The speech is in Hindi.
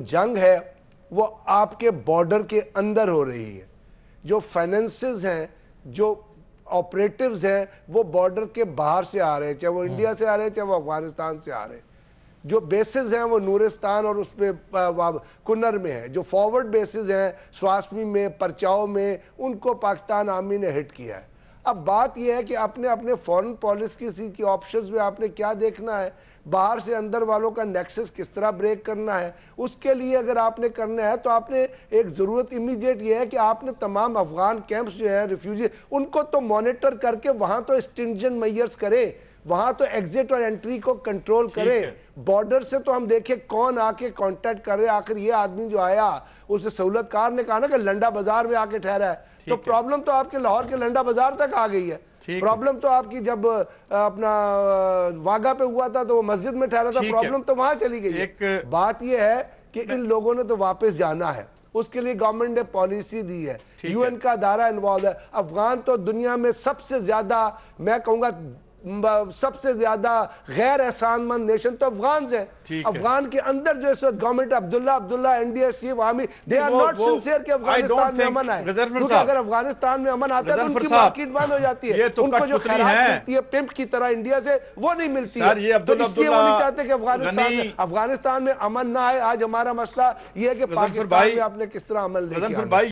जंग है वो आपके बॉर्डर के अंदर हो रही है जो फाइनेंसेस हैं जो ऑपरेटिव्स हैं वो बॉर्डर के बाहर से आ रहे हैं चाहे वो इंडिया हम्म। से आ रहे हैं चाहे वो अफगानिस्तान से आ रहे हैं जो बेसिस हैं वो नूरिस्तान और उसमें कुन्नर में है जो फॉरवर्ड बेसिस हैं स्वास्मी में परचाओ में उनको पाकिस्तान आर्मी ने हिट किया है अब बात यह है कि आपने अपने फॉरेन पॉलिसी की, ऑप्शंस में आपने क्या देखना है बाहर से अंदर वालों का नेक्सेस किस तरह ब्रेक करना है उसके लिए अगर आपने करना है तो आपने एक ज़रूरत इमीडिएट ये है कि आपने तमाम अफगान कैंप्स जो हैं रिफ्यूजी उनको तो मॉनिटर करके वहाँ तो स्टिंजन मैयर्स करें वहां तो एग्जिट और एंट्री को कंट्रोल करें बॉर्डर से तो हम देखें कौन आके कांटेक्ट कर रहे आखिर ये आदमी जो आया उसे सहूलतकार ने कहा ना कि लंडा बाजार में आके ठहरा है तो प्रॉब्लम तो आपके लाहौर के लंडा बाजार तक आ गई है प्रॉब्लम तो आपकी जब अपना वागा पे हुआ था तो वो मस्जिद में ठहरा था प्रॉब्लम तो वहां चली गई एक बात यह है कि इन लोगों ने तो वापस जाना है उसके लिए गवर्नमेंट ने पॉलिसी दी है यूएन का दायरा इन्वॉल्व है अफगान तो दुनिया में सबसे ज्यादा मैं कहूंगा सबसे ज्यादा गैर एहसानमंद नेशन तो अफगान है अफगान के अंदर जो इस वक्त गवर्नमेंट अब्दुल्ला अब्दुल्ला एनडीए ये वहां दे आर नॉट सिंसियर कि अफगानिस्तान में अमन आए क्योंकि अगर अफगानिस्तान में अमन आता है तो उनकी मार्केट बंद हो जाती है तो उनको जो खैरात मिलती है पिंप की तरह इंडिया से वो नहीं मिलती है तो इसलिए वो नहीं चाहते कि अफगानिस्तान में अफगानिस्तान में अमन ना आए आज हमारा मसला यह है कि पाकिस्तान में आपने किस तरह अमल नहीं